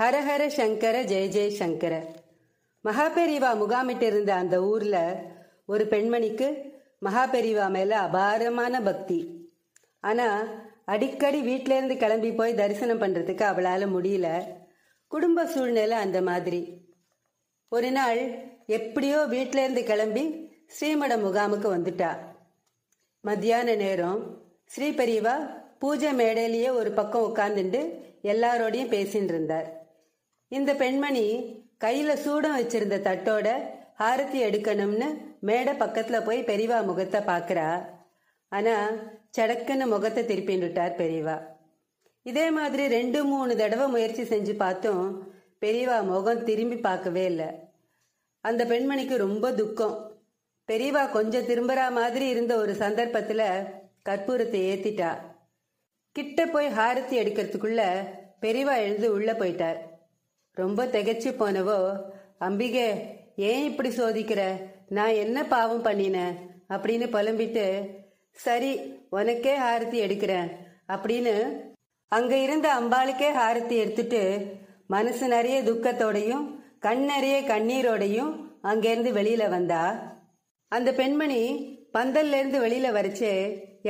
ஹரஹர சங்கர ஜெய ஜெய சங்கர மகாபெரிவா முகாமிட்டிருந்த அந்த ஊர்ல ஒரு பெண்மணிக்கு மகாபெரிவா மேல அபாரமான பக்தி ஆனா அடிக்கடி வீட்டிலேருந்து கிளம்பி போய் தரிசனம் பண்றதுக்கு அவளால முடியல குடும்ப சூழ்நிலை அந்த மாதிரி ஒரு நாள் எப்படியோ வீட்டிலேருந்து கிளம்பி ஸ்ரீமட முகாமுக்கு வந்துட்டா மத்தியான நேரம் ஸ்ரீபெரிவா பூஜை மேடையிலேயே ஒரு பக்கம் உட்காந்துட்டு எல்லாரோடையும் பேசின்னு இருந்தார் இந்த பெண்மணி கையில சூடம் வச்சிருந்த தட்டோட ஆரத்தி எடுக்கணும்னு மேடை பக்கத்துல போய் பெரியவா முகத்தை பாக்குறா ஆனா சடக்குன்னு முகத்தை திருப்பின்னுட்டார் பெரியவா இதே மாதிரி ரெண்டு மூணு தடவை முயற்சி செஞ்சு பார்த்தோம் பெரியவா முகம் திரும்பி பார்க்கவே இல்லை அந்த பெண்மணிக்கு ரொம்ப துக்கம் பெரியவா கொஞ்சம் திரும்புறா மாதிரி இருந்த ஒரு சந்தர்ப்பத்துல கற்பூரத்தை ஏத்திட்டா கிட்ட போய் ஹாரத்தி எடுக்கிறதுக்குள்ள பெரியவா எழுந்து உள்ள போயிட்டார் ரொம்ப திகச்சு போனவோ அம்பிகே ஏன் இப்படி சோதிக்கிற நான் என்ன பாவம் பண்ணினேன் அப்படின்னு புலம்பிட்டு சரி உனக்கே ஹாரத்தி எடுக்கிறேன் அப்படின்னு அங்க இருந்த அம்பாளுக்கே ஹாரத்தி எடுத்துட்டு மனசு நிறைய துக்கத்தோடையும் கண் நிறைய கண்ணீரோடையும் அங்கேருந்து வெளியில வந்தா அந்த பெண்மணி பந்தல்ல இருந்து வெளியில வரைச்சே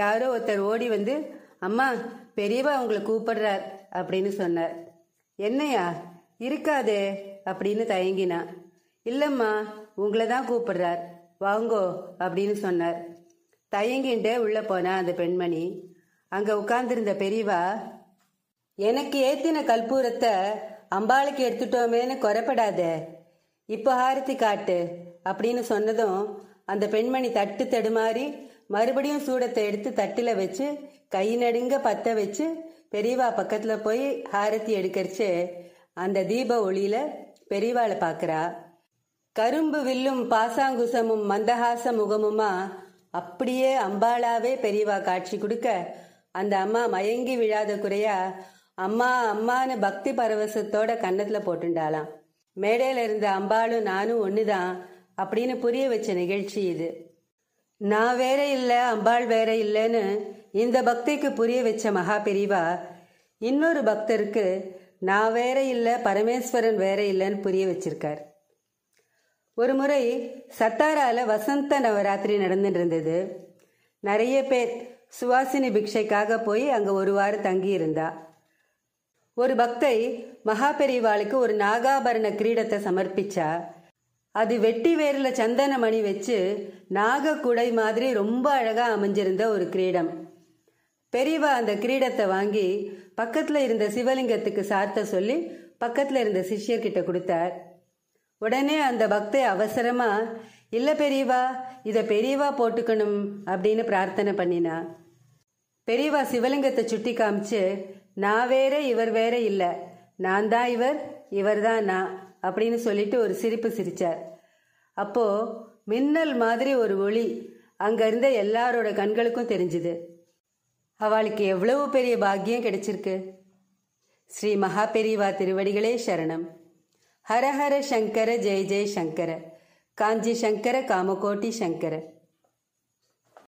யாரோ ஒருத்தர் ஓடி வந்து அம்மா பெரியவா உங்களை கூப்பிடுறார் அப்படின்னு சொன்னார் என்னையா இருக்காதே அப்படின்னு தயங்கினா இல்லம்மா உங்களை தான் கூப்பிடுறார் வாங்கோ அப்படின்னு சொன்னார் தயங்கிண்டு உள்ள போனா அந்த பெண்மணி அங்க உட்கார்ந்திருந்த பெரியவா எனக்கு ஏத்தின கல்பூரத்தை அம்பாளுக்கு எடுத்துட்டோமேன்னு குறைப்படாத இப்போ ஹாரத்தி காட்டு அப்படின்னு சொன்னதும் அந்த பெண்மணி தட்டு தடுமாறி மறுபடியும் சூடத்தை எடுத்து தட்டில் வச்சு கை நடுங்க பற்ற வச்சு பெரியவா பக்கத்தில் போய் ஹாரத்தி எடுக்கிறச்சு அந்த தீப ஒளியில பெரியவாளை பாக்குறா கரும்பு வில்லும் பாசாங்குசமும் மந்தஹாச முகமுமா அப்படியே அம்பாளாவே பெரியவா காட்சி கொடுக்க அந்த அம்மா மயங்கி விழாத குறையா அம்மா அம்மானு பக்தி பரவசத்தோட கன்னத்தில் போட்டுண்டாலாம் மேடையில் இருந்த அம்பாளும் நானும் ஒன்று தான் அப்படின்னு புரிய வச்ச நிகழ்ச்சி இது நான் வேற இல்லை அம்பாள் வேற இல்லைன்னு இந்த பக்திக்கு புரிய வச்ச மகா பெரிவா இன்னொரு பக்தருக்கு நான் வேற இல்லை பரமேஸ்வரன் வேற இல்லைன்னு புரிய வச்சிருக்கார் ஒரு முறை சத்தாராவில் வசந்த நவராத்திரி நடந்துட்டு இருந்தது நிறைய பேர் சுவாசினி பிக்ஷைக்காக போய் அங்கே ஒரு வாரம் தங்கி இருந்தா ஒரு பக்தை மகா பெரிவாளுக்கு ஒரு நாகாபரண கிரீடத்தை சமர்ப்பிச்சா அது வெட்டி வேரில் சந்தன மணி வச்சு நாக குடை மாதிரி ரொம்ப அழகாக அமைஞ்சிருந்த ஒரு கிரீடம் பெரியவா அந்த கிரீடத்தை வாங்கி பக்கத்தில் இருந்த சிவலிங்கத்துக்கு சாத்த சொல்லி பக்கத்தில் இருந்த சிஷ்யர்கிட்ட கொடுத்தார் உடனே அந்த பக்தை அவசரமா இல்லை பெரியவா இதை பெரியவா போட்டுக்கணும் அப்படின்னு பிரார்த்தனை பண்ணினா பெரியவா சிவலிங்கத்தை சுட்டி காமிச்சு நான் வேற இவர் வேற இல்லை நான் தான் இவர் இவர் தான் நான் அப்படின்னு சொல்லிட்டு ஒரு சிரிப்பு சிரித்தார் அப்போ மின்னல் மாதிரி ஒரு ஒளி அங்கிருந்த எல்லாரோட கண்களுக்கும் தெரிஞ்சுது அவளுக்கு எவ்வளவு பெரிய பாக்கியம் கிடைச்சிருக்கு ஸ்ரீ மகா பெரியவா திருவடிகளே சரணம் ஹரஹர சங்கர ஜெய ஜெய சங்கர காஞ்சி சங்கர காமகோட்டி சங்கர